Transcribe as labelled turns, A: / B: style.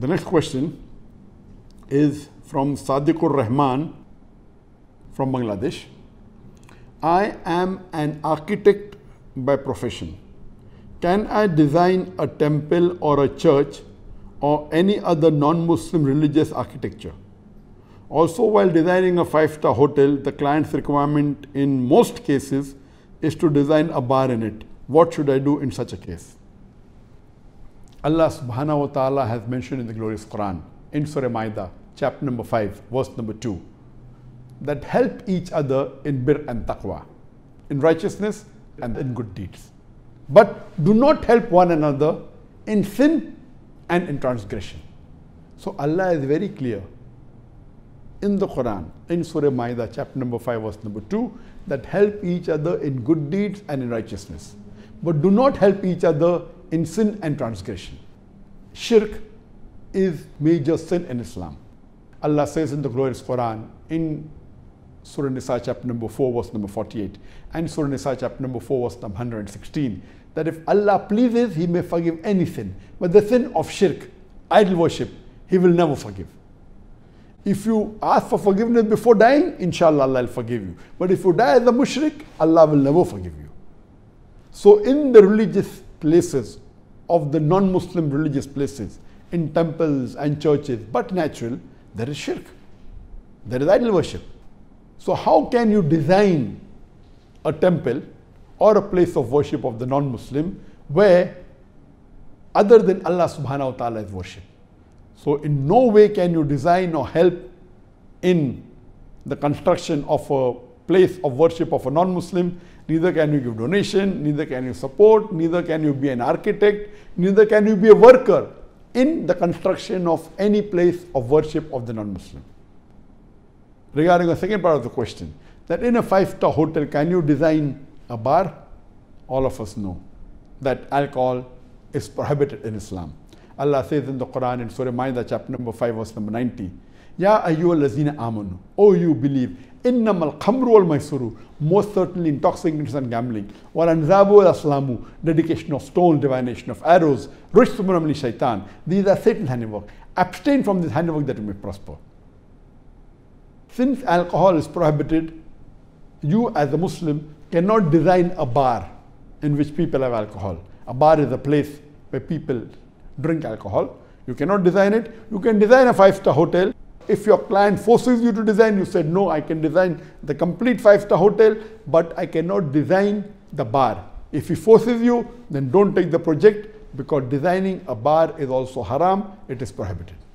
A: The next question is from Sadiqur Rahman from Bangladesh. I am an architect by profession. Can I design a temple or a church or any other non-Muslim religious architecture? Also, while designing a five-star hotel, the client's requirement in most cases is to design a bar in it. What should I do in such a case? Allah subhanahu wa ta'ala has mentioned in the glorious Quran, in Surah Maida, chapter number 5, verse number 2, that help each other in bir and taqwa, in righteousness and in good deeds. But do not help one another in sin and in transgression. So Allah is very clear in the Quran, in Surah Maida, chapter number 5, verse number 2, that help each other in good deeds and in righteousness. But do not help each other in sin and transgression. Shirk is major sin in Islam. Allah says in the glorious Quran, in Surah Nisa chapter number 4 verse number 48 and Surah Nisa chapter number 4 verse number 116 that if Allah pleases he may forgive any sin but the sin of shirk idol worship he will never forgive if you ask for forgiveness before dying inshallah Allah will forgive you but if you die as a mushrik Allah will never forgive you so in the religious places of the non-Muslim religious places in temples and churches, but natural, there is shirk. There is idol worship. So how can you design a temple or a place of worship of the non-Muslim where other than Allah subhanahu wa ta'ala is worship? So in no way can you design or help in the construction of a place of worship of a non-Muslim neither can you give donation, neither can you support, neither can you be an architect, neither can you be a worker in the construction of any place of worship of the non-Muslim. Regarding the second part of the question, that in a five-star hotel, can you design a bar? All of us know that alcohol is prohibited in Islam. Allah says in the Quran in Surah Maida, chapter number 5, verse number 90, Ya ayyuhal amanu, O you believe, innamal khamru wal maisuru, most certainly intoxicants and gambling. Wal anzabu wal aslamu, dedication of stone, divination of arrows, rishtumun amli shaitan. These are Satan's handiwork. Abstain from this handiwork that you may prosper. Since alcohol is prohibited, you as a Muslim cannot design a bar in which people have alcohol. A bar is a place where people drink alcohol. You cannot design it. You can design a five-star hotel if your client forces you to design, you said, no, I can design the complete five-star hotel, but I cannot design the bar. If he forces you, then don't take the project because designing a bar is also haram, it is prohibited.